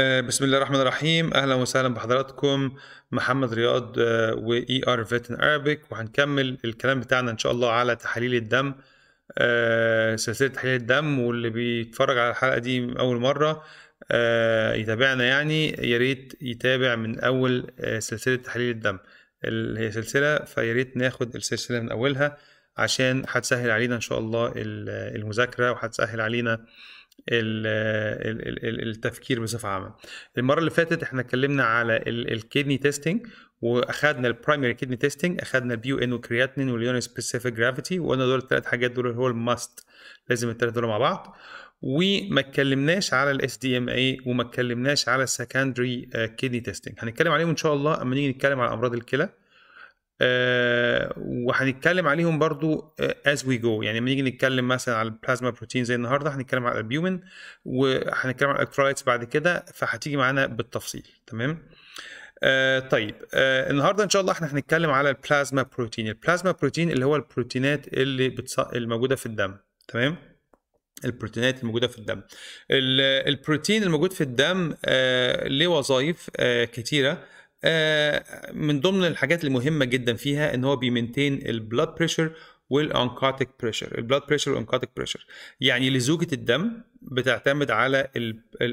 آه، بسم الله الرحمن الرحيم اهلا وسهلا بحضراتكم محمد رياض واي ار فيتن ارابيك وهنكمل الكلام بتاعنا ان شاء الله على تحاليل الدم آه، سلسله تحاليل الدم واللي بيتفرج على الحلقه دي اول مره آه، يتابعنا يعني يا ريت يتابع من اول سلسله تحاليل الدم اللي هي سلسله فيا ريت ناخد السلسله من اولها عشان هتسهل علينا ان شاء الله المذاكره وهتسهل علينا التفكير بصفه عامه المره اللي فاتت احنا اتكلمنا على الكدني تيستنج واخدنا البرايمري كدني تيستنج اخدنا بيو ان وكرياتنين واليون سبيسيفيك جرافيتي وقلنا دول الثلاث حاجات دول هو الماست لازم الثلاث دول مع بعض وما اتكلمناش على الاس دي ام اي وما اتكلمناش على السكندري كدني تيستنج هنتكلم عليهم ان شاء الله اما نيجي نتكلم على امراض الكلى آه، وهنتكلم عليهم برضو از وي جو يعني لما نيجي نتكلم مثلا على البلازما بروتين زي النهارده هنتكلم على البيومن وهنتكلم على الالكترولايتس بعد كده فهتيجي معانا بالتفصيل تمام آه طيب آه النهارده ان شاء الله احنا هنتكلم على البلازما بروتين البلازما بروتين اللي هو البروتينات اللي بتص... الموجوده في الدم تمام البروتينات الموجودة في الدم البروتين الموجود في الدم آه ليه وظائف آه كتيرة آه، من ضمن الحاجات المهمه جدا فيها ان هو بيمنتين البلاد بريشر والانكاتيك بريشر البلاد بريشر والانكاتيك بريشر يعني لزوجه الدم بتعتمد على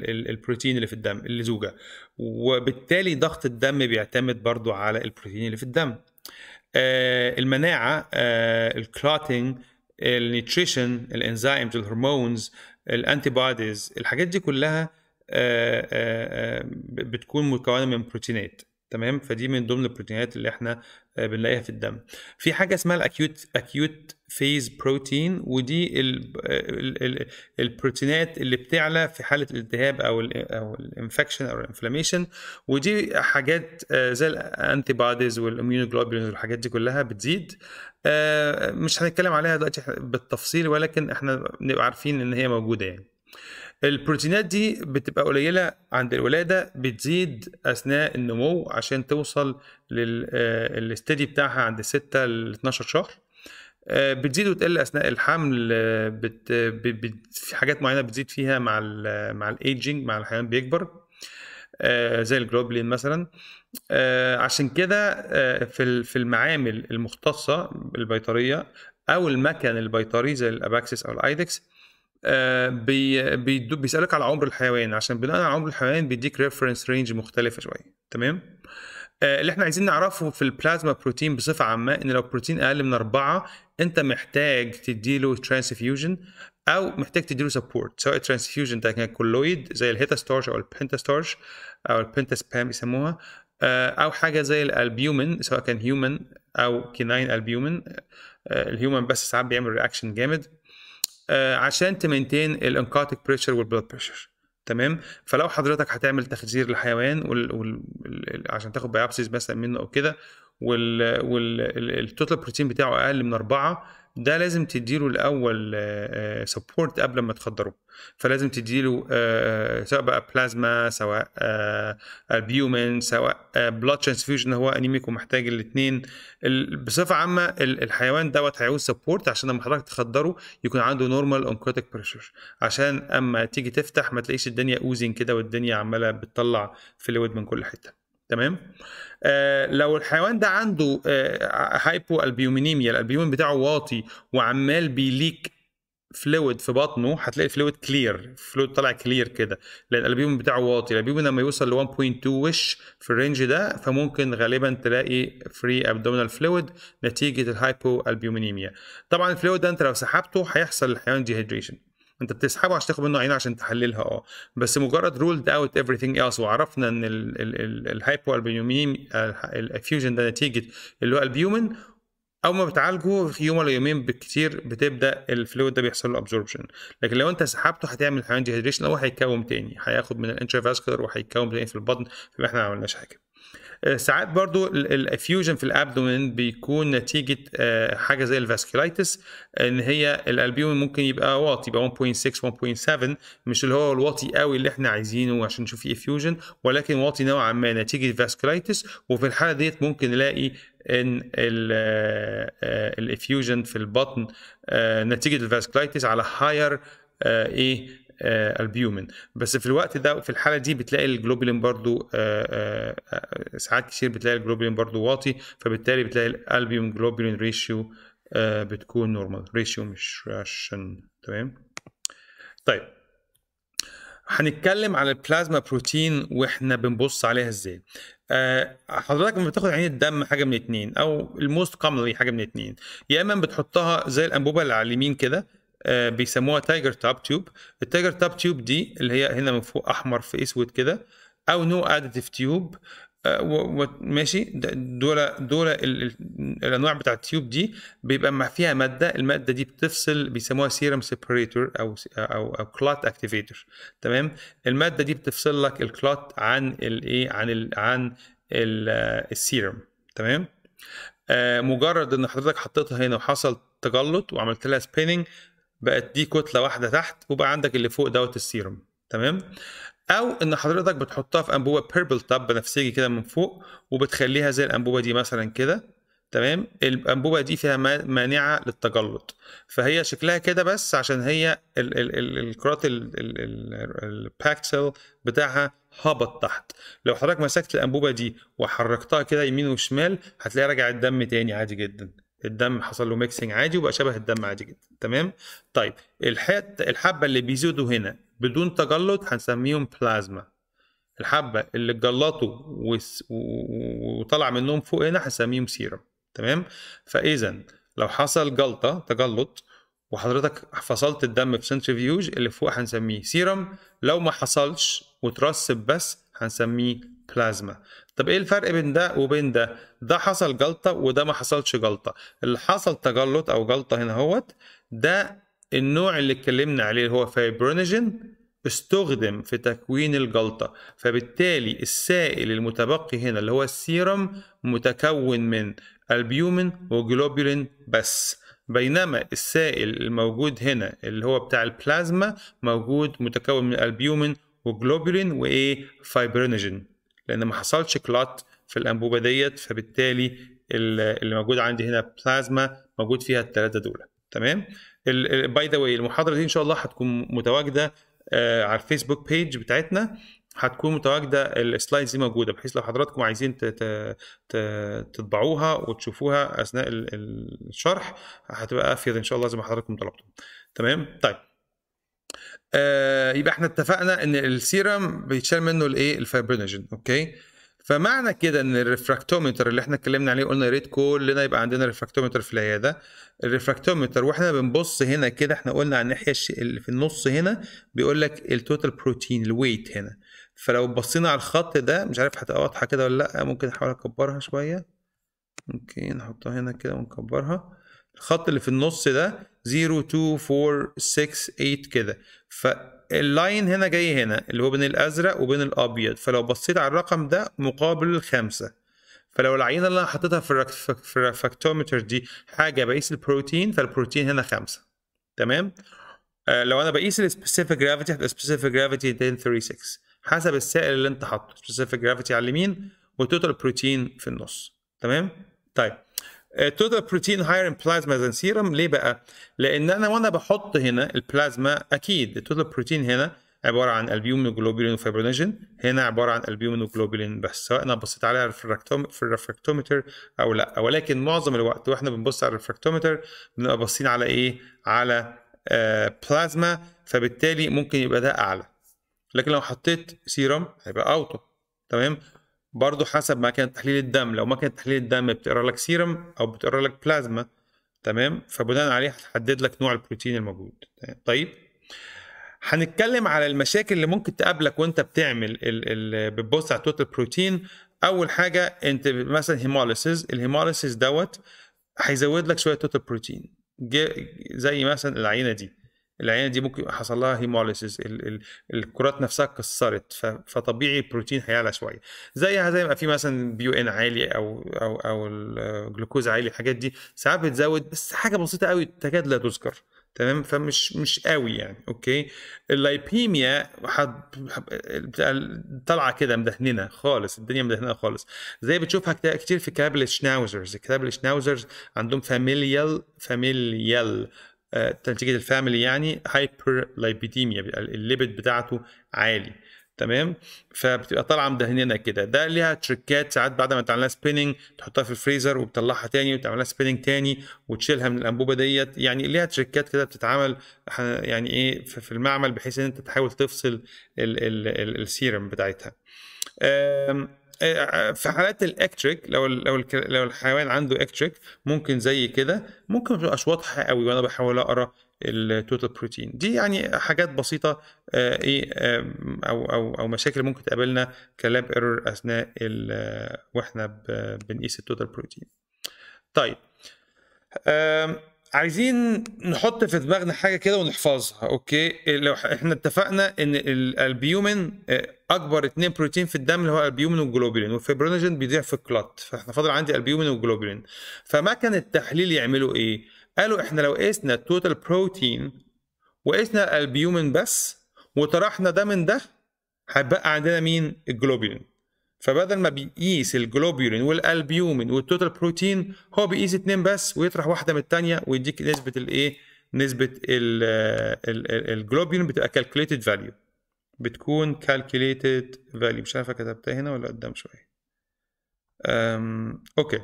البروتين اللي في الدم اللزوجه وبالتالي ضغط الدم بيعتمد برضو على البروتين اللي في الدم آه، المناعه الكلوتينج النيوتريشن الانزيمز الهرمونز الانتي بوديز الحاجات دي كلها آه، بتكون مكونه من بروتينات تمام فدي من ضمن البروتينات اللي احنا آه، بنلاقيها في الدم في حاجه اسمها الاكيوت اكيوت فيز بروتين ودي آه، البروتينات اللي بتعلى في حاله الالتهاب او الـ او الانفكشن او الانفلاميشن ودي حاجات آه، زي الانتي بوديز والاميونوجلوبولينز والحاجات دي كلها بتزيد مش هنتكلم عليها دلوقتي بالتفصيل ولكن احنا بنبقى عارفين ان هي موجوده يعني البروتينات دي بتبقى قليله عند الولاده بتزيد اثناء النمو عشان توصل للاستدي آه، بتاعها عند 6 ل 12 شهر آه، بتزيد وتقل اثناء الحمل آه، بت... بت... في حاجات معينه بتزيد فيها مع الـ مع الايجنج مع الحيوان بيكبر زي الجلوبلين مثلا عشان كده في في المعامل المختصه البيطريه او المكن البيطري زي الاباكسس او الايدكس آه، بي بيسالك على عمر الحيوان عشان بناء على عمر الحيوان بيديك ريفرنس رينج مختلفه شويه تمام آه، اللي احنا عايزين نعرفه في البلازما بروتين بصفه عامه ان لو بروتين اقل من اربعه انت محتاج تديله ترانسفيوجن او محتاج تديله سبورت سواء ترانسفيوجن ده كان كولويد زي الهيتا ستارش او البنتا ستارش او البنتا سبام بيسموها آه، او حاجه زي الالبيومن سواء كان هيومن او كيناين البيومن الهيومن بس ساعات بيعمل رياكشن جامد آه، عشان تمنتين الانكاتيك بريشر والبلد بريشر تمام فلو حضرتك هتعمل تخزير للحيوان وال... وال... عشان تاخد بايوبسيز مثلا منه او كده والتوتال وال... بروتين بتاعه اقل من اربعه ده لازم تديله الاول سبورت آه، آه، قبل ما تخدره فلازم تديله آه، سواء بقى بلازما سواء البيومن سواء بلاد ترانسفيوجن هو انيميك ومحتاج الاثنين بصفه عامه الحيوان دوت هيعوز سبورت عشان لما حضرتك تخدره يكون عنده نورمال اونكوتيك بريشر عشان اما تيجي تفتح ما تلاقيش الدنيا اوزن كده والدنيا عماله بتطلع فلويد من كل حته تمام آه لو الحيوان ده عنده آه هايبو البيومينيميا الالبيومين بتاعه واطي وعمال بيليك فلويد في بطنه هتلاقي فلويد كلير فلويد طالع كلير كده لان الالبيومين بتاعه واطي الالبيومين لما يوصل ل 1.2 وش في الرينج ده فممكن غالبا تلاقي فري ابدومينال فلويد نتيجه الهايبو البيومينيميا طبعا الفلويد ده انت لو سحبته هيحصل الحيوان ديهيدريشن انت بتسحبه عشان تاخد منه عينه عشان تحللها اه بس مجرد رولد اوت ايفري ثينج ايلس وعرفنا ان الهايبو البيومين الفيوجن ده نتيجه اللي هو البيومن او ما بتعالجه في يوم ولا يومين بالكتير بتبدا الفلويد ده بيحصل له ابزوربشن لكن لو انت سحبته هتعمل حيوان ديهيدريشن هو هيتكون تاني هياخد من الانترافاسكولار وهيتكون تاني في البطن فاحنا ما عملناش حاجه آه، ساعات برضو الافيوجن في الابدومين بيكون نتيجه آه، حاجه زي الفاسكولايتس ان هي الالبيومين ممكن يبقى واطي يبقى 1.6 1.7 مش اللي هو الواطي قوي اللي احنا عايزينه عشان نشوف فيه افيوجن ولكن واطي نوعا ما نتيجه فاسكولايتس وفي الحاله ديت ممكن نلاقي ان الافيوجن آه، في البطن نتيجه الفاسكولايتس على هاير ايه آه، البيومن بس في الوقت ده في الحاله دي بتلاقي الجلوبولين برضو آه، آه، ساعات كتير بتلاقي الجلوبولين برضو واطي فبالتالي بتلاقي الالبيوم جلوبولين ريشيو بتكون نورمال ريشيو مش راشن تمام طيب هنتكلم على البلازما بروتين واحنا بنبص عليها ازاي أه حضرتك لما بتاخد عين الدم حاجه من اتنين او الموست كومنلي حاجه من اتنين يا اما بتحطها زي الانبوبه اللي على اليمين كده آه، بيسموها تايجر توب تيوب التايجر توب تيوب دي اللي هي هنا من فوق احمر في اسود كده او نو اديتيف تيوب ماشي دول دول الانواع بتاع التيوب دي بيبقى ما فيها ماده الماده دي بتفصل بيسموها سيرم سيبريتور او او او كلات اكتيفيتور تمام الماده دي بتفصل لك الكلوت عن الايه عن الـ عن الـ آه، السيرم تمام آه، مجرد ان حضرتك حطيتها هنا وحصل تجلط وعملت لها سبيننج بقت دي كتله واحده تحت وبقى عندك اللي فوق دوت السيروم تمام او ان حضرتك بتحطها في انبوبه بيربل تاب بنفسجي كده من فوق وبتخليها زي الانبوبه دي مثلا كده تمام الانبوبه دي فيها مانعه للتجلط فهي شكلها كده بس عشان هي الكرات الباكسل بتاعها هبط تحت لو حضرتك مسكت الانبوبه دي وحركتها كده يمين وشمال هتلاقي رجع الدم تاني عادي جدا الدم حصل له ميكسنج عادي وبقى شبه الدم عادي جدا تمام طيب الحته الحبه اللي بيزيدوا هنا بدون تجلط هنسميهم بلازما الحبه اللي اتجلطوا وطلع منهم فوق هنا هنسميهم سيرم تمام فاذا لو حصل جلطه تجلط وحضرتك فصلت الدم في سنترفيوج اللي فوق هنسميه سيرم لو ما حصلش وترسب بس هنسميه بلازما طب ايه الفرق بين ده وبين ده ده حصل جلطه وده ما حصلش جلطه اللي حصل تجلط او جلطه هنا هوت ده النوع اللي اتكلمنا عليه اللي هو فايبرونجين استخدم في تكوين الجلطة فبالتالي السائل المتبقي هنا اللي هو السيرم متكون من البيومين وجلوبولين بس بينما السائل الموجود هنا اللي هو بتاع البلازما موجود متكون من البيومين وجلوبولين وايه فايبرينوجين لان ما حصلش كلات في الانبوبه ديت فبالتالي اللي موجود عندي هنا بلازما موجود فيها الثلاثه دول تمام باي ذا واي المحاضره دي ان شاء الله هتكون متواجده آه، على الفيسبوك بيج بتاعتنا هتكون متواجده السلايدز دي موجوده بحيث لو حضراتكم عايزين تطبعوها وتشوفوها اثناء الشرح هتبقى افيد ان شاء الله زي ما حضراتكم طلبتم تمام طيب آه يبقى احنا اتفقنا ان السيرم بيتشال منه الايه الفايبرينوجين اوكي فمعنى كده ان الريفراكتومتر اللي احنا اتكلمنا عليه قلنا يا ريت كلنا يبقى عندنا ريفراكتومتر في العياده الريفراكتومتر واحنا بنبص هنا كده احنا قلنا على الناحيه اللي في النص هنا بيقول لك التوتال بروتين الويت هنا فلو بصينا على الخط ده مش عارف هتبقى واضحه كده ولا لا ممكن احاول اكبرها شويه ممكن نحطها هنا كده ونكبرها الخط اللي في النص ده 0 2 4 6 8 كده فاللاين هنا جاي هنا اللي هو بين الازرق وبين الابيض فلو بصيت على الرقم ده مقابل الخمسة فلو العينه اللي انا حطيتها في الرفاكتومتر دي حاجه بقيس البروتين فالبروتين هنا خمسة تمام آه لو انا بقيس السبيسيفيك جرافيتي هتبقى سبيسيفيك جرافيتي 1036 حسب السائل اللي انت حاطه سبيسيفيك جرافيتي على اليمين والتوتال بروتين في النص تمام طيب آه، total protein higher in plasma than serum ليه بقى؟ لان انا وانا بحط هنا البلازما اكيد التوتال بروتين هنا عباره عن البيومين وجلوبولين وفيبرونجين هنا عباره عن البيومين وجلوبولين بس سواء انا بصيت عليها في الرفراكتومتر او لا ولكن معظم الوقت واحنا بنبص على الرفراكتومتر بنبقى باصين على ايه؟ على بلازما آه، فبالتالي ممكن يبقى ده اعلى لكن لو حطيت سيرم هيبقى اوطى تمام برضه حسب ما كان تحليل الدم لو ما كان تحليل الدم بتقرا لك سيرم او بتقرا لك بلازما تمام فبناء عليه هتحدد لك نوع البروتين الموجود طيب هنتكلم على المشاكل اللي ممكن تقابلك وانت بتعمل بتبص على التوتال بروتين اول حاجه انت مثلا هيموليسيز الهيموليسيز دوت هيزود لك شويه توتال بروتين زي مثلا العينه دي العينه دي ممكن حصل لها هيموليسيس الكرات نفسها اتكسرت فطبيعي البروتين هيعلى شويه زيها زي ما في مثلا بيو ان عالي او او او الجلوكوز عالي الحاجات دي ساعات بتزود بس حاجه بسيطه قوي تكاد لا تذكر تمام فمش مش قوي يعني اوكي اللايبيميا طالعه كده مدهننه خالص الدنيا مدهننه خالص زي بتشوفها كتير في كابل الشناوزرز كابل الشناوزرز عندهم فاميليال فاميليال آه، تنتيجه الفاميلي يعني هايبر لايبيديميا الليبيد بتاعته عالي تمام فبتبقى طالعه مدهنينه كده ده ليها تريكات ساعات بعد ما تعملها سبيننج تحطها في الفريزر وتطلعها تاني وتعملها سبيننج تاني وتشيلها من الانبوبه ديت يعني ليها تريكات كده بتتعمل آه، يعني ايه في المعمل بحيث ان انت تحاول تفصل السيرم بتاعتها آه، آه، في حالات الاكتريك لو لو لو الحيوان عنده اكتريك ممكن زي كده ممكن ما تبقاش واضحه قوي وانا بحاول اقرا التوتال بروتين دي يعني حاجات بسيطه آه، ايه او او او مشاكل ممكن تقابلنا كلاب ايرور اثناء واحنا بنقيس التوتال بروتين طيب عايزين نحط في دماغنا حاجه كده ونحفظها اوكي لو احنا اتفقنا ان الالبيومين آه، اكبر اتنين بروتين في الدم اللي هو البيومين والجلوبولين والفيبرينوجين بيضيع في الكلات فاحنا فاضل عندي البيومين والجلوبولين فما كان التحليل يعملوا ايه قالوا احنا لو قسنا التوتال بروتين وقسنا الالبيومين بس وطرحنا ده من ده هيبقى عندنا مين الجلوبولين فبدل ما بيقيس الجلوبيولين والالبيومين والتوتال بروتين هو بيقيس اثنين بس ويطرح واحده من الثانيه ويديك نسبه الايه نسبه آه، الجلوبيولين بتبقى كالكوليتد فاليو بتكون كالكوليتد فاليو مش عارفه كتبتها هنا ولا قدام شويه اوكي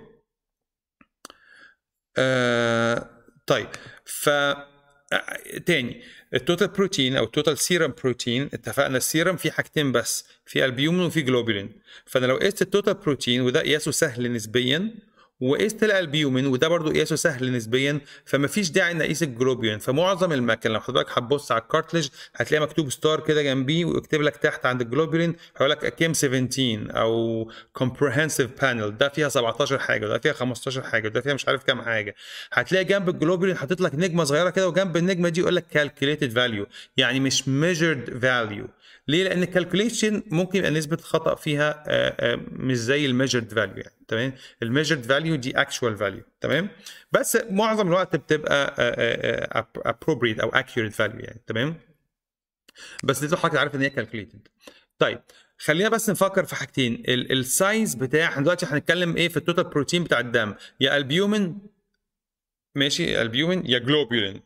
أه... طيب ف تاني التوتال بروتين او التوتال سيرم بروتين اتفقنا السيرم فيه حاجتين بس في البيومن وفي جلوبولين فانا لو قست التوتال بروتين وده قياسه سهل نسبيا وقيس طلع البيومين وده برضو قياسه سهل نسبيا فما فيش داعي نقيس الجلوبيولين فمعظم المكان لو حضرتك هتبص على الكارتلج هتلاقي مكتوب ستار كده جنبيه ويكتب لك تحت عند الجلوبيولين هيقول لك كيم 17 او كومبريهنسيف بانل ده فيها 17 حاجه وده فيها 15 حاجه وده فيها مش عارف كام حاجه هتلاقي جنب الجلوبيولين حاطط لك نجمه صغيره كده وجنب النجمه دي يقول لك كالكوليتد فاليو يعني مش ميجرد فاليو ليه؟ لان الكالكوليشن ممكن يبقى نسبه الخطا فيها آه، آه، مش زي الميجرد فاليو يعني تمام الميجرد فاليو دي اكشوال فاليو تمام بس معظم الوقت بتبقى ابروبريت آه، او اكيوريت فاليو يعني تمام بس دي حضرتك عارف ان هي كالكوليتد طيب خلينا بس نفكر في حاجتين السايز بتاع احنا دلوقتي هنتكلم ايه في التوتال بروتين بتاع الدم يا البيومن ماشي البيومن يا جلوبولين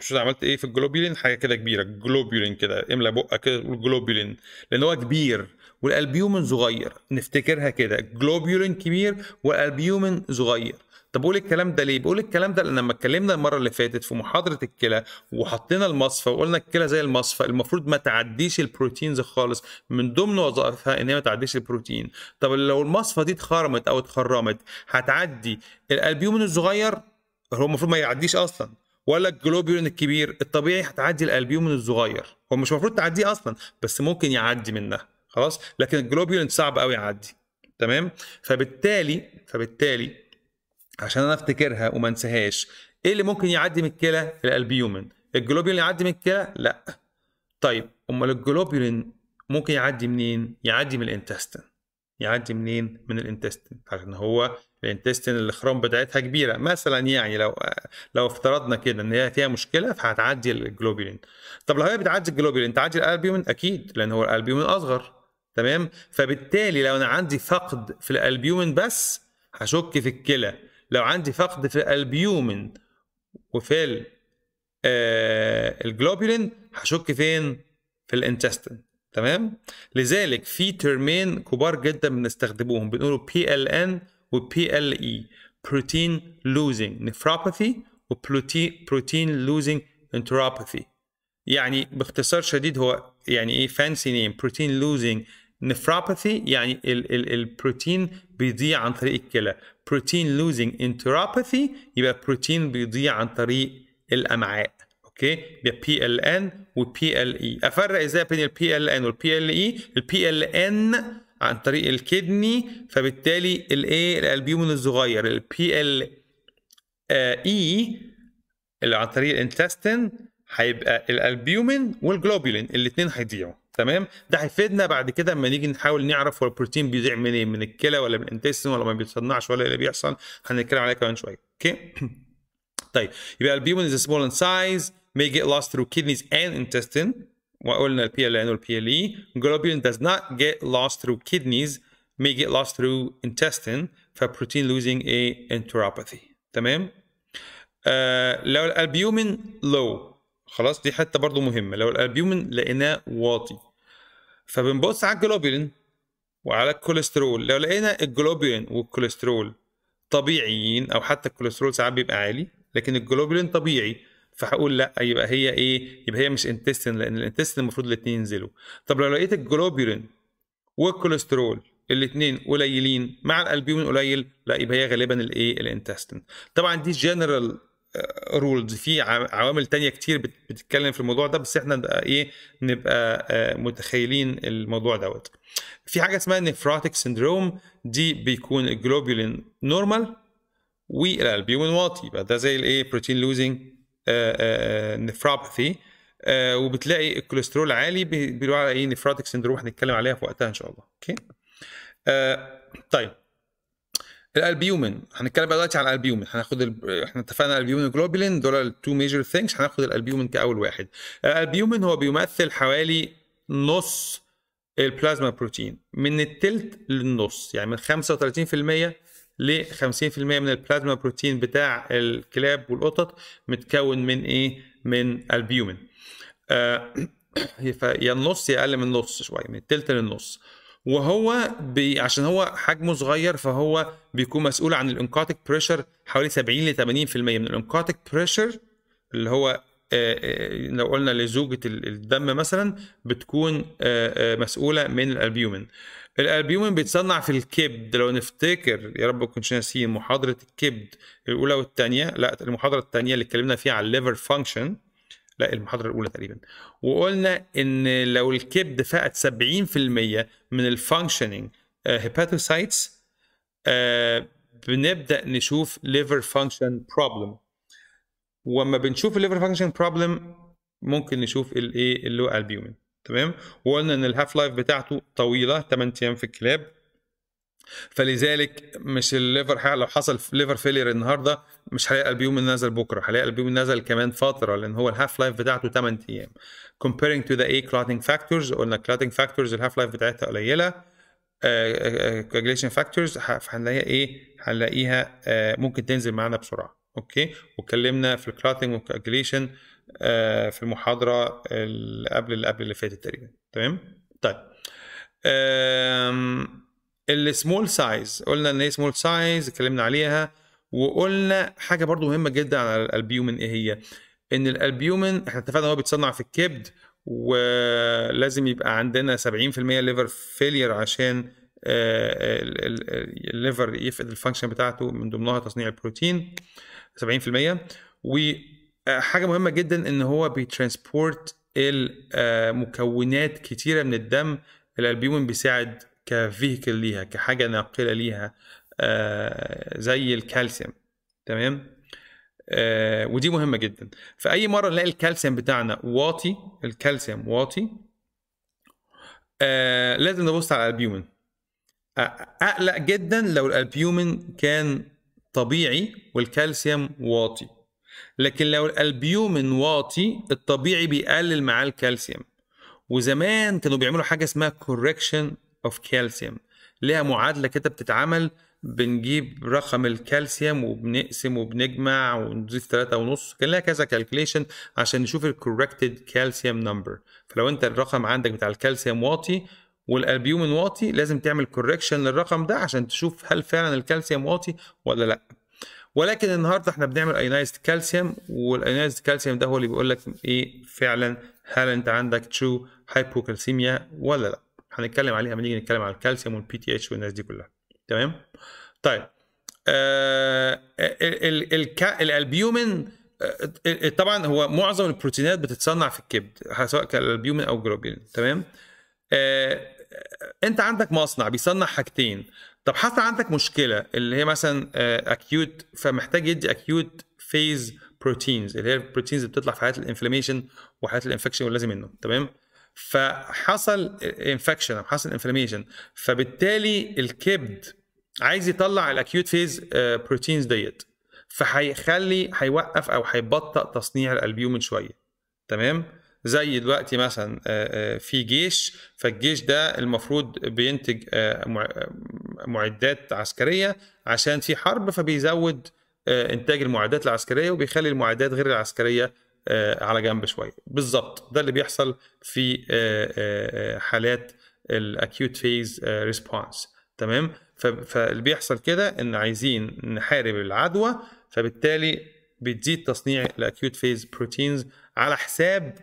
مش عملت ايه في الجلوبيولين حاجه كده كبيره جلوبيولين كده املى بقك كده جلوبولين لان هو كبير والالبيومين صغير نفتكرها كده جلوبيولين كبير والالبيومين صغير طب بقول الكلام ده ليه؟ بقول الكلام ده لان لما اتكلمنا المره اللي فاتت في محاضره الكلى وحطينا المصفى وقلنا الكلى زي المصفى المفروض ما تعديش البروتينز خالص من ضمن وظائفها ان هي ما تعديش البروتين، طب لو المصفى دي اتخرمت او اتخرمت هتعدي الالبيومين الصغير هو المفروض ما يعديش اصلا ولا الجلوبيولين الكبير الطبيعي هتعدي الالبيومين الصغير هو مش المفروض تعديه اصلا بس ممكن يعدي منها خلاص لكن الجلوبيولين صعب قوي يعدي تمام فبالتالي فبالتالي عشان انا افتكرها وما انساهاش ايه اللي ممكن يعدي من الكلى الالبيومين الجلوبيولين يعدي من الكلى لا طيب امال الجلوبيولين ممكن يعدي منين يعدي من الانتستين يعدي منين من الانتستين عشان هو الانتستين الاخرام بتاعتها كبيره مثلا يعني لو لو افترضنا كده ان هي فيها مشكله فهتعدي الجلوبولين طب لو هي بتعدي الجلوبولين تعدي الالبيومين اكيد لان هو الالبيومين اصغر تمام فبالتالي لو انا عندي فقد في الالبيومين بس هشك في الكلى لو عندي فقد في الالبيومين وفي آه، الجلوبولين هشك فين في الانتستين تمام لذلك في ترمين كبار جدا بنستخدمهم بنقولوا بي ال ان وبي ال اي بروتين لوزنج نفروباثي وبروتين لوزنج انتروباثي يعني باختصار شديد هو يعني ايه فانسي نيم بروتين لوزنج نفروباثي يعني ال ال البروتين بيضيع عن طريق الكلى بروتين لوزنج انتروباثي يبقى بروتين بيضيع عن طريق الامعاء اوكي يبقى بي ال ان وبي ال اي افرق ازاي بين البي ال ان والبي e؟ ال اي البي ال ان عن طريق الكدني فبالتالي الايه الالبيومين الصغير البي ال اي آه، e، اللي عن طريق الانتستين هيبقى الالبيومين والجلوبولين الاثنين هيضيعوا تمام ده هيفيدنا بعد كده اما نيجي نحاول نعرف هو البروتين بيضيع منين إيه؟ من الكلى ولا من الانتستين ولا ما بيتصنعش ولا اللي بيحصل هنتكلم عليه كمان شويه اوكي طيب يبقى البيومين از سمول ان سايز may get lost through kidneys and intestine وقلنا ال PLN وال PLE globulin does not get lost through kidneys may get lost through intestine فبروتين losing a enteropathy تمام آه لو الالبيومين low خلاص دي حته برضو مهمه لو الالبيومين لقيناه واطي فبنبص على الجلوبولين وعلى الكوليسترول لو لقينا الجلوبولين والكوليسترول طبيعيين او حتى الكوليسترول ساعات بيبقى عالي لكن الجلوبولين طبيعي فهقول لا يبقى هي ايه يبقى هي مش انتستين لان الانتستين المفروض الاثنين ينزلوا طب لو لقيت الجلوبيرين والكوليسترول الاثنين قليلين مع الالبيومين قليل لا يبقى هي غالبا الايه الانتستين طبعا دي جنرال آه، رولز في عوامل تانية كتير بتتكلم في الموضوع ده بس احنا ايه نبقى آه، متخيلين الموضوع دوت في حاجه اسمها نفراتيك سندروم دي بيكون الجلوبولين نورمال والالبيومين واطي يبقى ده زي الايه بروتين لوزنج نفروباثي آه، آه، آه، وبتلاقي الكوليسترول عالي بيروح على ايه نفراتك سندروم هنتكلم عليها في وقتها ان شاء الله اوكي طيب الالبيومين هنتكلم بقى دلوقتي على الالبيومين هناخد ال... احنا اتفقنا الالبيومين جلوبولين دول التو ميجر ثينجز هناخد الالبيومين كاول واحد الالبيومين هو بيمثل حوالي نص البلازما بروتين من التلت للنص يعني من 35% ل 50% من البلازما بروتين بتاع الكلاب والقطط متكون من ايه؟ من البيومن. آه يا النص يا اقل من نص شويه من الثلث للنص. وهو بي عشان هو حجمه صغير فهو بيكون مسؤول عن الانكاتيك بريشر حوالي 70 ل 80% من الانكاتيك بريشر اللي هو آه، آه، لو قلنا لزوجة الدم مثلا بتكون آه، مسؤولة من الألبيومين الالبيومين بيتصنع في الكبد لو نفتكر يا رب ما كنتش ناسيين محاضره الكبد الاولى والثانيه لا المحاضره الثانيه اللي اتكلمنا فيها على الليفر فانكشن لا المحاضره الاولى تقريبا وقلنا ان لو الكبد فقد 70% من الفانكشننج آه، هيباتوسايتس آه، بنبدا نشوف ليفر فانكشن بروبلم وما بنشوف الليفر فانكشن بروبلم ممكن نشوف الايه اللو البيومين تمام وقلنا ان الهاف لايف بتاعته طويله 8 ايام في الكلاب فلذلك مش الليفر لو حصل ليفر فيلير النهارده مش هيلاقي البيومين نازل بكره هيلاقي البيومين نازل كمان فتره لان هو الهاف لايف بتاعته 8 ايام comparing to the A clotting factors قلنا clotting factors الهاف لايف بتاعتها قليله آه، آه، آه، coagulation factors هنلاقيها ايه هنلاقيها ممكن تنزل معانا بسرعه اوكي واتكلمنا في الكلاتنج والكوجليشن آه، في المحاضره اللي قبل اللي قبل اللي فاتت تقريبا تمام طيب السمول سايز قلنا ان هي سمول سايز اتكلمنا عليها وقلنا حاجه برضو مهمه جدا على الالبيومين ايه هي ان الالبيومين احنا اتفقنا ان هو بيتصنع في الكبد ولازم يبقى عندنا 70% ليفر فيلير عشان آه، الليفر يفقد الفانكشن بتاعته من ضمنها تصنيع البروتين 70% و آه، حاجه مهمه جدا ان هو بيترانسبورت المكونات كتيره من الدم الالبيومين بيساعد كفيهكل ليها كحاجه ناقله ليها آه، زي الكالسيوم تمام آه، ودي مهمه جدا فاي مره نلاقي الكالسيوم بتاعنا واطي الكالسيوم واطي لازم نبص على الالبيومين اقلق جدا لو الالبيومين كان طبيعي والكالسيوم واطي لكن لو الالبيومين واطي الطبيعي بيقلل معاه الكالسيوم وزمان كانوا بيعملوا حاجه اسمها كوركشن اوف كالسيوم ليها معادله كده بتتعمل بنجيب رقم الكالسيوم وبنقسم وبنجمع ونضيف ثلاثة ونص كان لها كذا كالكليشن عشان نشوف الكوركتد كالسيوم نمبر فلو انت الرقم عندك بتاع الكالسيوم واطي والالبيومين واطي لازم تعمل كوركشن للرقم ده عشان تشوف هل فعلا الكالسيوم واطي ولا لا ولكن النهارده احنا بنعمل ايونايزد كالسيوم والايونايزد كالسيوم ده هو اللي بيقول لك ايه فعلا هل انت عندك ترو هايبوكالسيميا ولا لا هنتكلم عليها لما نيجي نتكلم على الكالسيوم والبي تي اتش والناس دي كلها تمام طيب آه الالبيومين آه، طبعا هو معظم البروتينات بتتصنع في الكبد سواء كان البيومين او الجلوبين تمام آه،, آه انت عندك مصنع بيصنع حاجتين طب حصل عندك مشكله اللي هي مثلا اكيوت آه، فمحتاج يدي اكيوت فيز بروتينز اللي هي البروتينز اللي بتطلع في حالات الانفلاميشن وحالات الانفكشن واللازم منه تمام فحصل انفكشن او حصل انفلاميشن فبالتالي الكبد عايز يطلع الاكيوت فيز بروتينز ديت فهيخلي هيوقف او هيبطئ تصنيع الالبيومين شويه تمام زي دلوقتي مثلا آه، آه، في جيش فالجيش ده المفروض بينتج آه، معدات عسكريه عشان في حرب فبيزود انتاج المعدات العسكريه وبيخلي المعدات غير العسكريه على جنب شويه بالظبط ده اللي بيحصل في حالات الاكيوت فيز ريسبونس تمام فاللي بيحصل كده ان عايزين نحارب العدوى فبالتالي بتزيد تصنيع الاكيوت فيز بروتينز على حساب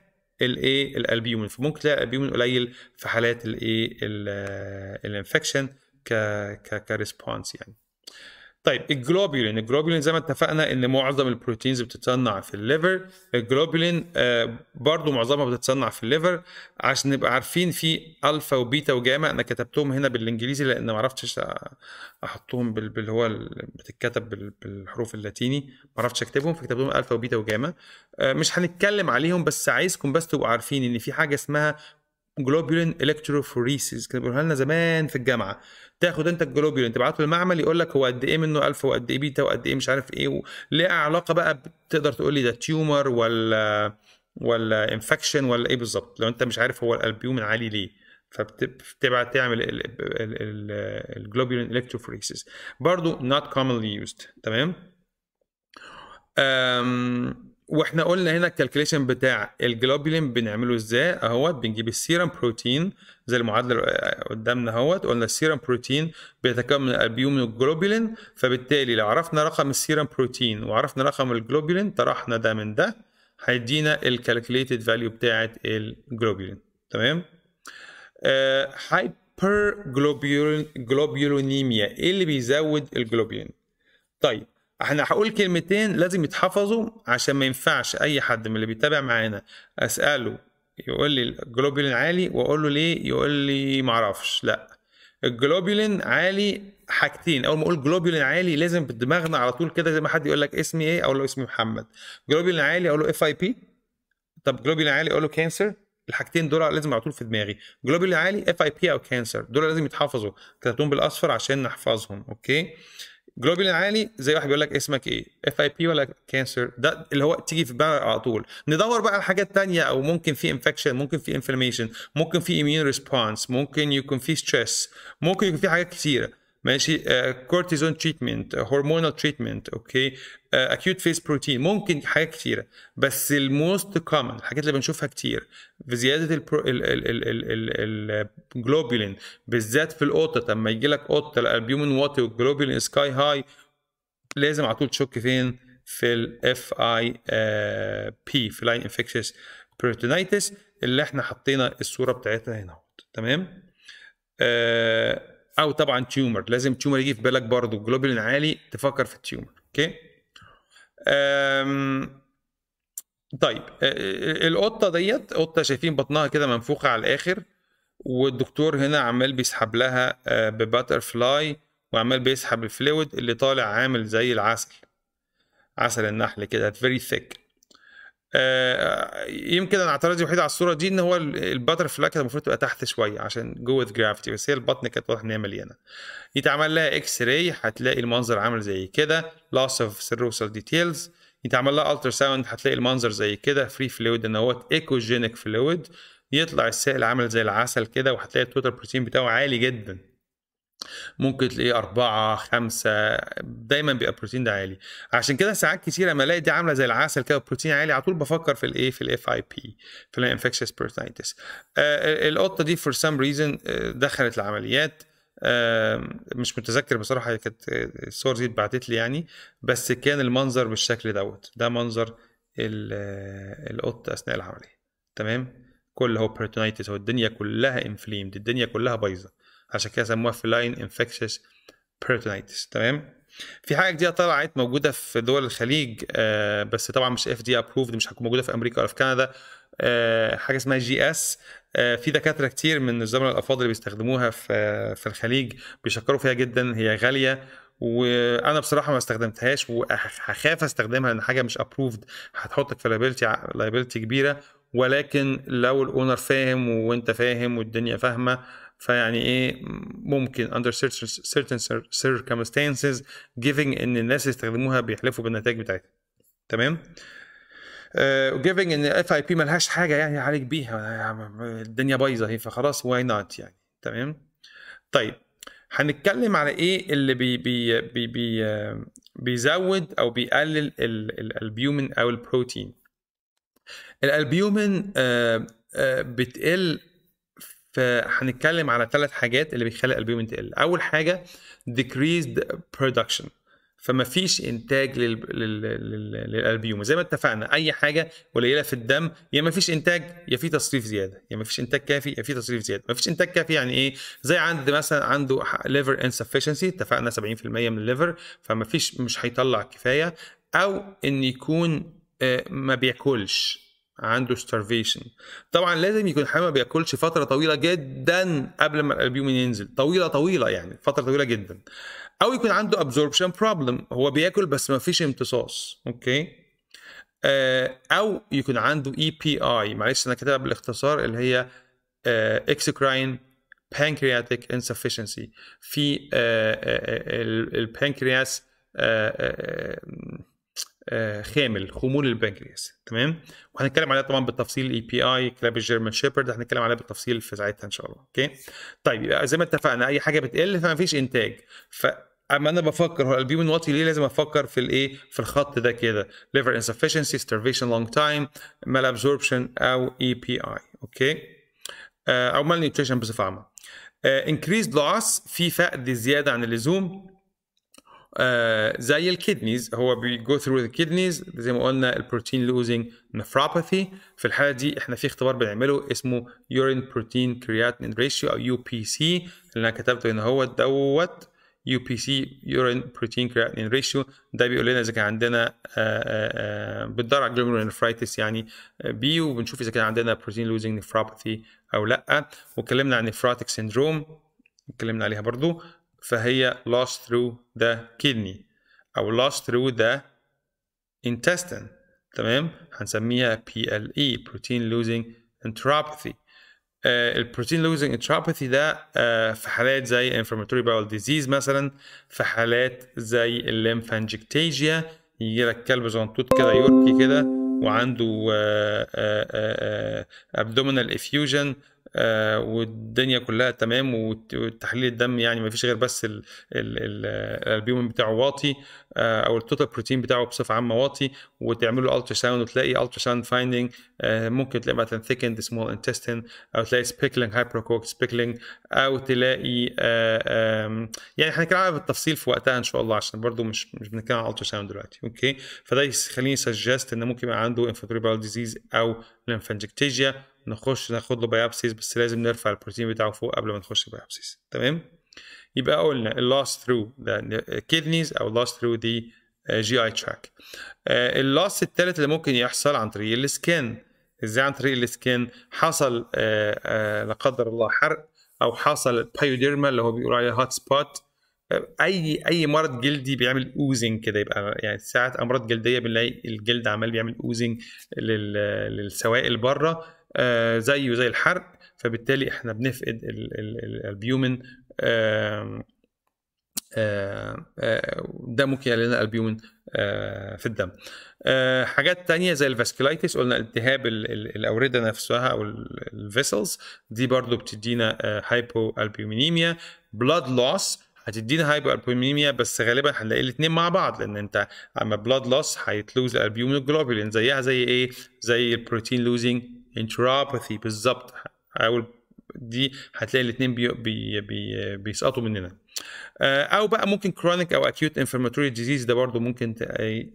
الايه الالبيومين فممكن تلاقي البيومين قليل في حالات الايه الانفكشن ك كريسبونس يعني طيب الجلوبولين الجلوبولين زي ما اتفقنا ان معظم البروتينز بتتصنع في الليفر الجلوبولين آه، برضو معظمها بتتصنع في الليفر عشان نبقى عارفين في الفا وبيتا وجاما انا كتبتهم هنا بالانجليزي لان ما عرفتش احطهم باللي هو بتتكتب بالحروف اللاتيني ما عرفتش اكتبهم فكتبتهم الفا وبيتا وجاما آه، مش هنتكلم عليهم بس عايزكم بس تبقوا عارفين ان في حاجه اسمها جلوبولين الكتروفوريسيس كانوا بيقولها لنا زمان في الجامعه تاخد انت الجلوبولين تبعته للمعمل يقول لك هو قد ايه منه الفا وقد ايه بيتا وقد ايه مش عارف ايه ليه علاقه بقى تقدر تقول لي ده تيومر ولا ولا انفكشن ولا ايه بالظبط لو انت مش عارف هو الالبيومين عالي ليه فبتبعت تعمل الجلوبولين الكتروفوريسيس برضو نوت كومنلي يوزد تمام واحنا قلنا هنا الكالكوليشن بتاع الجلوبولين بنعمله ازاي اهوت بنجيب السيرم بروتين زي المعادله اللي قدامنا اهوت قلنا السيرم بروتين بيتكون من الالبيومين والجلوبولين فبالتالي لو عرفنا رقم السيرم بروتين وعرفنا رقم الجلوبولين طرحنا ده من ده هيدينا الكالكوليتد فاليو بتاعه الجلوبولين تمام آه، هايبر جلوبولينيميا ايه اللي بيزود الجلوبولين طيب احنا هقول كلمتين لازم يتحفظوا عشان ما ينفعش اي حد من اللي بيتابع معانا اساله يقول لي الجلوبولين عالي واقول له ليه يقول لي معرفش لا الجلوبولين عالي حاجتين اول ما اقول جلوبولين عالي لازم بدماغنا على طول كده زي ما حد يقول لك اسمي ايه اقول له اسمي محمد جلوبولين عالي اقول له اف اي بي طب جلوبولين عالي اقول له كانسر الحاجتين دول لازم على طول في دماغي جلوبولين عالي اف اي بي او كانسر دول لازم يتحفظوا كتبتهم بالاصفر عشان نحفظهم اوكي جلوبولين عالي زي واحد بيقول لك اسمك ايه اف اي بي ولا كانسر ده اللي هو تيجي في بالك على طول ندور بقى على حاجات تانية او ممكن في انفكشن ممكن في انفلاميشن ممكن في اميون ريسبونس ممكن يكون في ستريس ممكن يكون في حاجات كتيره ماشي كورتيزون تريتمنت هرمونال تريتمنت اوكي اكيوت فيس بروتين ممكن حاجات كتيره بس الموست كومن الحاجات اللي بنشوفها كتير في زياده الجلوبولين بالذات في القطط لما يجي لك قطه الالبيومين واطي والجلوبولين سكاي هاي لازم على طول تشك فين في الاف اي بي في لاين انفكشس بروتينيتس اللي احنا حطينا الصوره بتاعتها هنا تمام آه او طبعا تيومر لازم تيومر يجي في بالك برضه جلوبولين عالي تفكر في التيومر اوكي أم... طيب القطه ديت قطه شايفين بطنها كده منفوخه على الاخر والدكتور هنا عمال بيسحب لها بباتر فلاي وعمال بيسحب الفلويد اللي طالع عامل زي العسل عسل النحل كده فيري ثيك آه، آه، يمكن انا اعتراضي الوحيد على الصوره دي ان هو الباتر فلاي كانت المفروض تبقى تحت شويه عشان جوه جرافيتي بس هي البطن كانت واضح ان هي مليانه يتعمل لها اكس راي هتلاقي المنظر عامل زي كده لاس اوف سيروسال ديتيلز يتعمل لها التر ساوند هتلاقي المنظر زي كده فري فلويد ان هو ايكوجينيك فلويد يطلع السائل عامل زي العسل كده وهتلاقي التوتال بروتين بتاعه عالي جدا ممكن تلاقيه أربعة خمسة دايما بيبقى البروتين ده عالي عشان كده ساعات كتير لما الاقي دي عاملة زي العسل كده بروتين عالي على طول بفكر في الايه في الاف اي بي في الانفكشس بيرتايتس آه القطة دي فور سام ريزن دخلت العمليات آه مش متذكر بصراحة كانت آه، الصور دي اتبعتت لي يعني بس كان المنظر بالشكل دوت ده منظر آه، القط اثناء العمليه تمام كل هو بيرتونايتس هو الدنيا كلها انفليمد الدنيا كلها بايظه عشان كده سموها فلاين انفكشس بيرتونيتس تمام في حاجه جديده طلعت موجوده في دول الخليج آه بس طبعا مش اف دي ابروفد مش هتكون موجوده في امريكا ولا في كندا آه حاجه اسمها جي اس آه في دكاتره كتير من الزملاء الافاضل اللي بيستخدموها في آه في الخليج بيشكروا فيها جدا هي غاليه وانا بصراحه ما استخدمتهاش وهخاف استخدمها لان حاجه مش ابروفد هتحطك في لايبلتي لايبلتي كبيره ولكن لو الاونر فاهم وانت فاهم والدنيا فاهمه فيعني ايه ممكن under certain circumstances giving ان الناس يستخدموها بيحلفوا بالنتائج بتاعتها تمام جيفنج آه، ان اف اي بي ملهاش حاجه يعني عليك بيها الدنيا بايظه اهي فخلاص واي نوت يعني تمام طيب هنتكلم على ايه اللي بي بي بي بي بيزود او بيقلل الالبيومين او البروتين الالبيومين آه، آه، بتقل فهنتكلم على ثلاث حاجات اللي بيخلي الالبيومين تقل اول حاجه decreased production فما فيش انتاج للالبيوم زي ما اتفقنا اي حاجه قليله في الدم يا ما فيش انتاج يا في تصريف زياده يا ما فيش انتاج كافي يا في تصريف زياده ما فيش انتاج كافي يعني ايه زي عند مثلا عنده ليفر انسفشنسي اتفقنا 70% من الليفر فما فيش مش هيطلع كفايه او ان يكون آه، ما بياكلش عنده starvation طبعا لازم يكون الحيوان ما بياكلش فتره طويله جدا قبل ما الالبيومين ينزل طويله طويله يعني فتره طويله جدا او يكون عنده absorption problem هو بياكل بس ما فيش امتصاص اوكي آه، او يكون عنده اي بي اي معلش انا كاتبها بالاختصار اللي هي اكسكراين آه، pancreatic insufficiency في آه البانكرياس آه, آه، آه، خامل خمول البنكرياس تمام وهنتكلم عليها طبعا بالتفصيل اي بي اي كلاب الجيرمان شيبرد هنتكلم عليها بالتفصيل في ساعتها ان شاء الله اوكي طيب يبقى زي ما اتفقنا اي حاجه بتقل فما فيش انتاج ف اما انا بفكر هو الالبيومين واطي ليه لازم افكر في الايه في الخط ده كده انسفشنسي ستارفيشن لونج تايم مال ابزوربشن او اي بي اي اوكي آه، او مال نيوتريشن بصفه عامه انكريز آه، لوس في فقد زياده عن اللزوم آه، زي الكدنيز هو بيجو ثرو ذا كدنيز زي ما قلنا البروتين لوزنج نفروباثي في الحاله دي احنا في اختبار بنعمله اسمه يورين بروتين كرياتين ريشيو او يو بي سي اللي انا كتبته هنا هو دوت يو بي سي يورين بروتين كرياتين ريشيو ده بيقول لنا اذا كان عندنا بالدرع على جلوميرونفرايتس يعني آه، بي وبنشوف اذا كان عندنا بروتين لوزنج نفروباثي او لا واتكلمنا عن نفراتك سيندروم اتكلمنا عليها برضو فهي lost through the kidney أو lost through the intestine تمام هنسميها PLE protein losing enteropathy البروتين لوزنج انتروباثي ده آه، في حالات زي inflammatory bowel disease مثلا في حالات زي الليمفانجكتاجيا يجي لك كلب زنطوط كده يركي كده وعنده ابدومينال آه، افيوجن آه، آه، والدنيا كلها تمام والتحليل الدم يعني ما فيش غير بس الالبيومين بتاعه واطي آه، او التوتال بروتين بتاعه بصفه عامه واطي وتعمل له الترا ساوند وتلاقي الترا ساوند فايندنج ممكن تلاقي مثلا ثيكند سمول انتستين او تلاقي سبيكلينج هايبروكوك سبيكلينج او تلاقي آه، يعني هنتكلم عنها بالتفصيل في وقتها ان شاء الله عشان برضو مش مش بنتكلم عن الترا ساوند دلوقتي اوكي فده يخليني سجست ان ممكن يبقى عنده انفلاتوري ديزيز او ليمفانجكتيجيا نخش ناخد له بايابسيز بس لازم نرفع البروتين بتاعه فوق قبل ما نخش بايابسيز تمام يبقى قلنا اللاس ثرو ده كيدنيز او اللاس ثرو دي جي اي تراك اللاس الثالث اللي ممكن يحصل عن طريق السكان ازاي عن طريق السكان حصل آه، آه، لا قدر الله حرق او حصل بايوديرما اللي هو بيقولوا عليه هوت آه، سبوت اي اي مرض جلدي بيعمل اوزنج كده يبقى يعني ساعات امراض جلديه بنلاقي الجلد عمال بيعمل اوزنج للسوائل بره آه، زيه زي الحرق فبالتالي احنا بنفقد الالبيومين ده ممكن يعمل لنا البيومين في الدم حاجات تانية زي الفاسكولايتس قلنا التهاب الأوردة نفسها أو الفيسلز دي برضو بتدينا هايبو البيومينيميا بلاد لوس هتدينا هايبو البيومينيميا بس غالبا هنلاقي الاثنين مع بعض لان انت اما بلاد لوس هيتلوز البيومين جلوبولين زيها زي ايه زي البروتين لوزينج انتروباثي بالظبط او دي هتلاقي الاثنين بي بي بي بيسقطوا مننا آه، او بقى ممكن كرونيك او اكيوت انفلاماتوري ديزيز ده برضو ممكن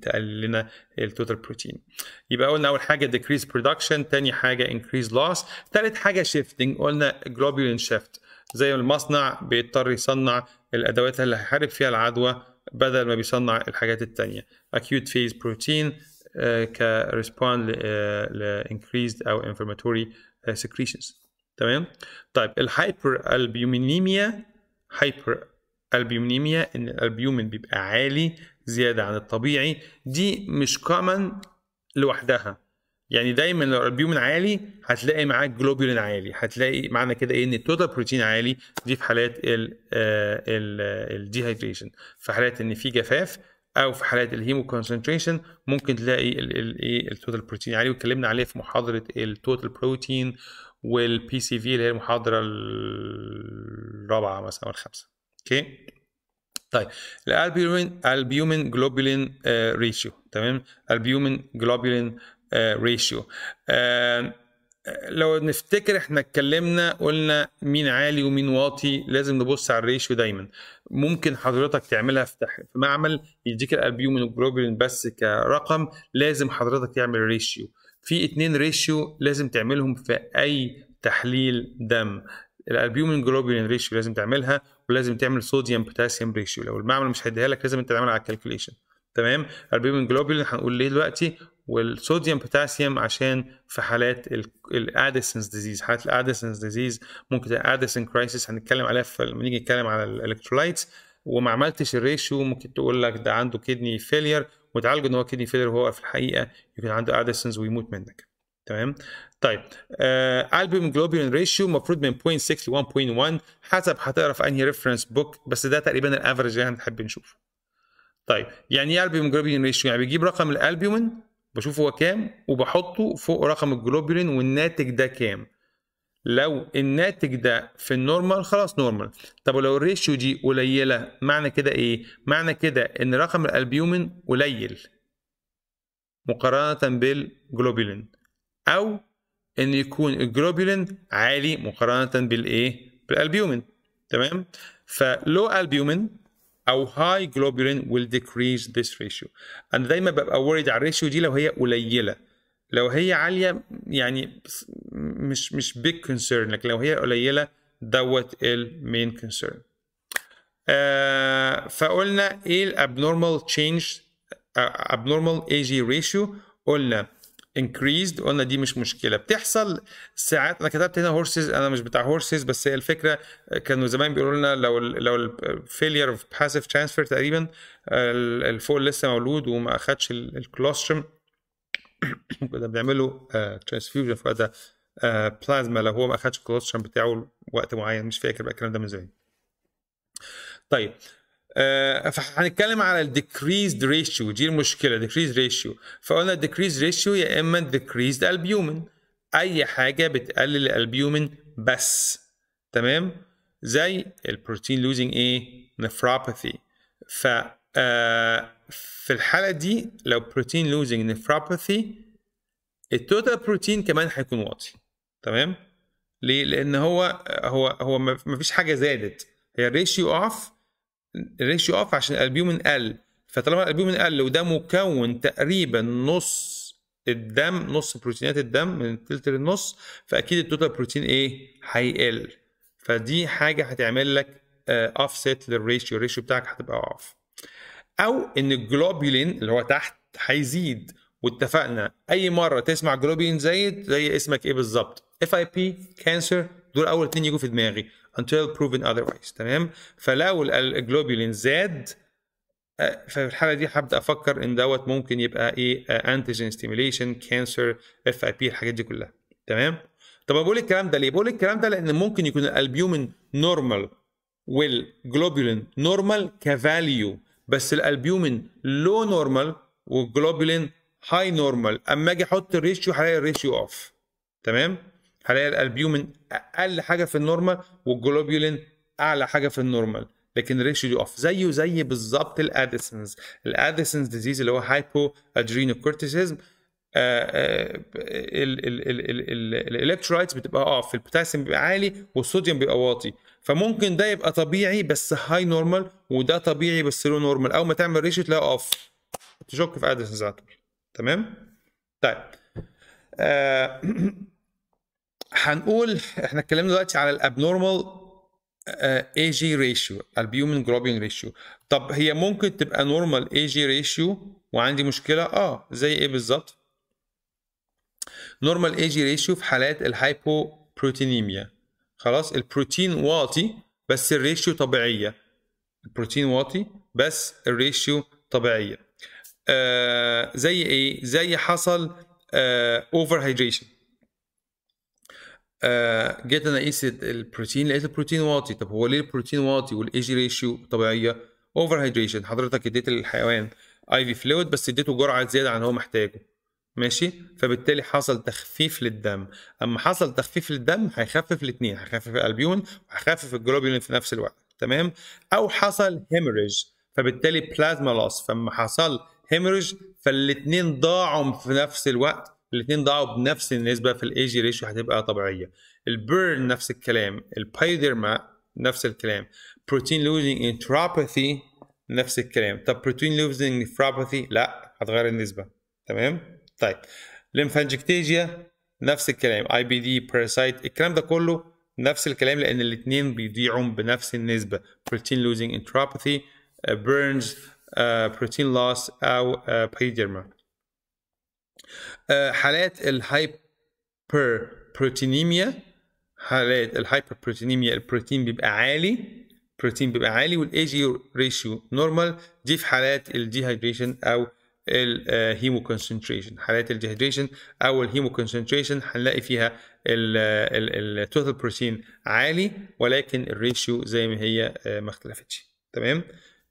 تقلل لنا التوتال بروتين يبقى قلنا اول حاجه ديكريز برودكشن تاني حاجه انكريز لوس ثالث حاجه شيفتنج قلنا جلوبولين شيفت زي المصنع بيضطر يصنع الادوات اللي هيحارب فيها العدوى بدل ما بيصنع الحاجات التانية acute phase protein آه، كريسبوند لانكريزد آه، او انفلاماتوري آه، سكريشنز تمام طيب الهايبر البيومينيميا هايبر البيومينيميا ان الالبيومين بيبقى عالي زياده عن الطبيعي دي مش كومن لوحدها يعني دايما لو الالبيومين عالي هتلاقي معاك جلوبولين عالي هتلاقي معنى كده ايه ان التوتال بروتين عالي دي في حالات ال ال الديهايدريشن في حالات ان في جفاف او في حالات الهيمو كونسنتريشن ممكن تلاقي الايه التوتال بروتين يعني عليه واتكلمنا عليه في محاضره التوتال بروتين والبي سي في اللي هي المحاضره الرابعه مثلا او الخامسه اوكي طيب الالبيومين البيومين جلوبولين ريشيو تمام البيومين جلوبولين ريشيو لو نفتكر احنا اتكلمنا قلنا مين عالي ومين واطي لازم نبص على الريشيو دايما ممكن حضرتك تعملها في, في معمل يديك الالبيومين والجلوبولين بس كرقم لازم حضرتك تعمل ريشيو في اتنين ريشيو لازم تعملهم في اي تحليل دم الالبيومين جلوبولين ريشيو لازم تعملها ولازم تعمل صوديوم بوتاسيوم ريشيو لو المعمل مش هيديها لك لازم انت تعملها على الكالكوليشن تمام البيومين جلوبولين هنقول ليه دلوقتي والصوديوم بوتاسيوم عشان في حالات الاديسنس ديزيز حالات الاديسنس ديزيز ممكن اديسن كرايسيس هنتكلم عليها لما نيجي نتكلم على الالكترولايتس وما عملتش الريشيو ممكن تقول لك ده عنده كدني فيلير وتعالجه ان هو كدني فيلير وهو في الحقيقه يكون عنده اديسنس ويموت منك تمام طيب البوم جلوبين ريشيو المفروض من 0.6 ل 1.1 حسب هتعرف انهي ريفرنس بوك بس ده تقريبا الافرج اللي احنا بنحب نشوفه طيب يعني ايه البوم جلوبين ريشيو يعني بيجيب رقم الالبومين بشوف هو كام وبحطه فوق رقم الجلوبولين والناتج ده كام لو الناتج ده في النورمال خلاص نورمال طب ولو الريشيو دي قليله معنى كده ايه معنى كده ان رقم الالبيومين قليل مقارنه بالجلوبولين او ان يكون الجلوبولين عالي مقارنه بالايه بالالبيومين تمام فلو البيومين او high globulin will decrease this ratio انا دايما ببقى وريد على الريشيو دي لو هي قليله لو هي عاليه يعني مش مش big concern لكن لو هي قليله دوت المين concern آه فقلنا ايه الابنورمال change آه، abnormal AG ratio قلنا increased قلنا دي مش مشكله بتحصل ساعات انا كتبت هنا هورسز انا مش بتاع هورسز بس هي الفكره كانوا زمان بيقولوا لنا لو الـ لو الفيلير اوف باسيف ترانسفير تقريبا الفول لسه مولود وما اخدش الكلوستروم كنا بنعمله ترانسفيوجن آه، في وقتها بلازما آه، لو هو ما اخدش الكلوستروم بتاعه وقت معين مش فاكر بقى الكلام ده من زمان طيب آه، فهنتكلم على الديكريزد ريشيو دي المشكله ديكريز ريشيو فقلنا decreased ريشيو يا اما ديكريزد البيومن اي حاجه بتقلل الالبيومن بس تمام زي البروتين لوزنج ايه نفراباثي ف آه، في الحاله دي لو بروتين لوزنج نفراباثي التوتال بروتين كمان هيكون واطي تمام ليه لان هو هو هو ما فيش حاجه زادت هي ratio اوف الريشيو اوف عشان الالبيومين قل فطالما الالبيومين قل وده مكون تقريبا نص الدم نص بروتينات الدم من التلت للنص فاكيد التوتال بروتين ايه هيقل فدي حاجه هتعمل لك اوف سيت للريشيو الريشيو بتاعك هتبقى اوف او ان الجلوبولين اللي هو تحت هيزيد واتفقنا اي مره تسمع جلوبولين زايد زي اسمك ايه بالظبط اف اي بي كانسر دول اول اتنين يجوا في دماغي until proven otherwise تمام فلو الجلوبولين زاد ففي آه، الحاله دي هبدا افكر ان دوت ممكن يبقى ايه انتيجين ستيميليشن كانسر اف اي بي الحاجات دي كلها تمام طب انا بقول الكلام ده ليه بقول الكلام ده لان ممكن يكون الالبيومين نورمال والجلوبولين نورمال كفاليو بس الالبيومين لو نورمال والجلوبولين هاي نورمال اما اجي احط الريشيو هلاقي الريشيو اوف تمام هلاقي الالبيومين اقل حاجه في النورمال والجلوبيولين اعلى حاجه في النورمال لكن دي اوف زيه زي بالظبط الاديسنز الاديسنز ديزيز اللي هو هايبو ادرينو كورتيسيزم آه، آه، الالكترولايتس بتبقى اوف آه، البوتاسيوم بيبقى عالي والصوديوم بيبقى واطي فممكن ده يبقى طبيعي بس هاي نورمال وده طبيعي بس لو نورمال اول ما تعمل ريشيو تلاقي اوف تشك في اديسنز على طول تمام طيب آه هنقول احنا اتكلمنا دلوقتي على الابنورمال اي جي ريشيو البيومن جلوبين ريشيو طب هي ممكن تبقى نورمال اي جي ريشيو وعندي مشكله اه زي ايه بالظبط نورمال اي جي ريشيو في حالات الهايبو بروتينيميا خلاص البروتين واطي بس الريشيو طبيعيه البروتين واطي بس الريشيو طبيعيه آه زي ايه زي حصل اوفر آه هايدريشن آه، جيت انا قيس البروتين لقيت البروتين واطي طب هو ليه البروتين واطي والاي جي ريشيو طبيعيه اوفر هيدريشن حضرتك اديت للحيوان اي في فلويد بس اديته جرعه زياده عن هو محتاجه ماشي فبالتالي حصل تخفيف للدم اما حصل تخفيف للدم هيخفف الاثنين هيخفف الالبيون وهيخفف الجلوبيولين في نفس الوقت تمام او حصل هيمرج فبالتالي بلازما لوس فاما حصل هيمرج فالاثنين ضاعوا في نفس الوقت الاثنين ضاعوا بنفس النسبه الاي جي ريشيو هتبقى طبيعيه البيرن نفس الكلام البايدرما نفس الكلام بروتين لوزنج انتروباثي نفس الكلام طب بروتين لوزنج نفروباثي لا هتغير النسبه تمام طيب لينفانجكتيجيا نفس الكلام اي بي دي باراسايت الكلام ده كله نفس الكلام لان الاثنين بيضيعوا بنفس النسبه بروتين لوزنج انتروباثي بيرنز بروتين لوس او بايدرما uh, آه، حالات الهايبر بروتينيميا حالات الهايبر بروتينيميا البروتين بيبقى عالي البروتين بيبقى عالي والاي جي ريشيو نورمال دي في حالات الديهايدريشن او الهيمو آه، كونسنتريشن حالات الديهايدريشن او الهيمو كونسنتريشن هنلاقي فيها التوتال بروتين آه، عالي ولكن الريشيو زي ما هي ما اختلفتش تمام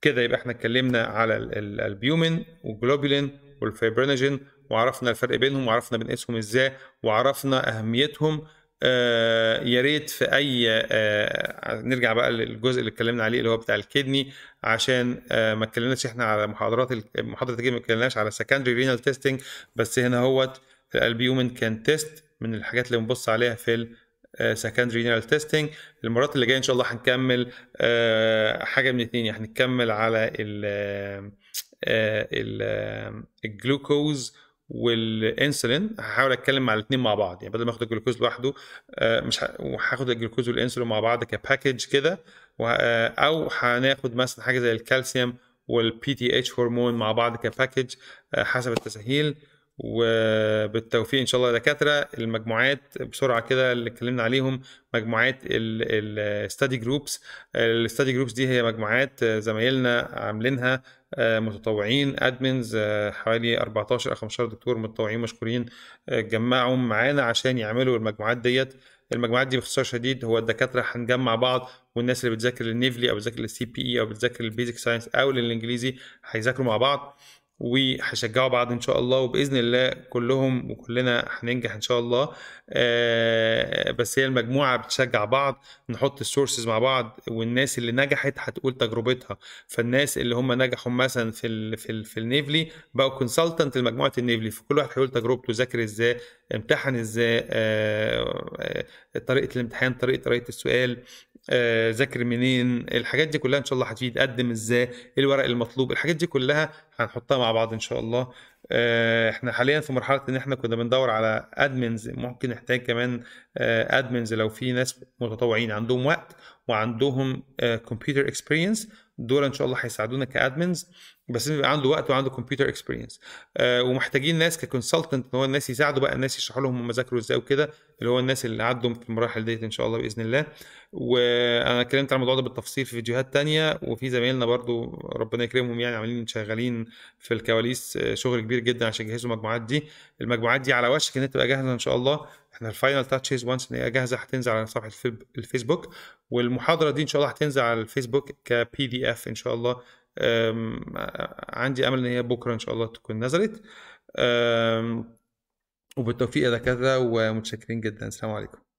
كده يبقى احنا اتكلمنا على الالبيومين والجلوبولين والفيبرينوجين وعرفنا الفرق بينهم وعرفنا بنقيسهم ازاي وعرفنا اهميتهم آه، يا ريت في اي آه، نرجع بقى للجزء اللي اتكلمنا عليه اللي هو بتاع الكدني عشان آه، ما اتكلمناش احنا على محاضرات محاضره الكدني ما اتكلمناش على سكندري رينال تيستنج بس هنا هوت الالبيومن كان تيست من الحاجات اللي بنبص عليها في سكندري رينال تيستنج المرات اللي جايه ان شاء الله هنكمل حاجه من الاثنين يعني هنكمل على ال الجلوكوز والانسولين هحاول اتكلم مع الاثنين مع بعض يعني بدل ما اخد الجلوكوز لوحده آه، مش هاخد الجلوكوز والانسولين مع بعض كباكج كده آه، او هناخد مثلا حاجه زي الكالسيوم والبي تي اتش هرمون مع بعض كباكج آه، حسب التسهيل وبالتوفيق ان شاء الله يا دكاتره المجموعات بسرعه كده اللي اتكلمنا عليهم مجموعات الستادي جروبس الستادي جروبس دي هي مجموعات زمايلنا عاملينها آه، متطوعين ادمنز آه، حوالي 14 او 15 دكتور متطوعين مشكورين اتجمعوا آه، معانا عشان يعملوا المجموعات ديت المجموعات دي باختصار شديد هو الدكاتره هنجمع بعض والناس اللي بتذاكر النيفلي او بتذاكر السي بي اي او بتذاكر البيزك ساينس او للانجليزي هيذاكروا مع بعض وهشجعوا بعض ان شاء الله وباذن الله كلهم وكلنا هننجح ان شاء الله آه، بس هي المجموعه بتشجع بعض نحط السورسز مع بعض والناس اللي نجحت هتقول تجربتها فالناس اللي هم نجحوا مثلا في الـ في, الـ في النيفلي بقوا كونسلتنت لمجموعه النيفلي فكل واحد هيقول تجربته ذاكر ازاي امتحن ازاي آه، آه، طريقه الامتحان طريقه طريقه السؤال آه، ذاكر منين الحاجات دي كلها ان شاء الله هتفيد قدم ازاي إيه الورق المطلوب الحاجات دي كلها هنحطها مع بعض ان شاء الله آه، احنا حاليا في مرحله ان احنا كنا بندور على ادمنز ممكن نحتاج كمان ادمنز آه، لو في ناس متطوعين عندهم وقت وعندهم كمبيوتر اكسبيرينس دول ان شاء الله هيساعدونا كادمنز بس يبقى عنده وقت وعنده كمبيوتر اكسبيرينس آه، ومحتاجين ناس ككونسلتنت ان هو الناس يساعدوا بقى الناس يشرحوا لهم هم ذاكروا ازاي وكده اللي هو الناس اللي عدوا في المراحل ديت ان شاء الله باذن الله وانا اتكلمت عن الموضوع ده بالتفصيل في فيديوهات تانية وفي زمايلنا برضو ربنا يكرمهم يعني عاملين شغالين في الكواليس آه، شغل كبير جدا عشان يجهزوا المجموعات دي المجموعات دي على وشك ان تبقى جاهزه ان شاء الله احنا الفاينل تاتشز وانس ان هي جاهزه هتنزل على صفحه الفيسبوك والمحاضره دي ان شاء الله هتنزل على الفيسبوك كبي دي اف ان شاء الله عندي امل ان هي بكره ان شاء الله تكون نزلت وبالتوفيق يا دكاتره ومتشكرين جدا السلام عليكم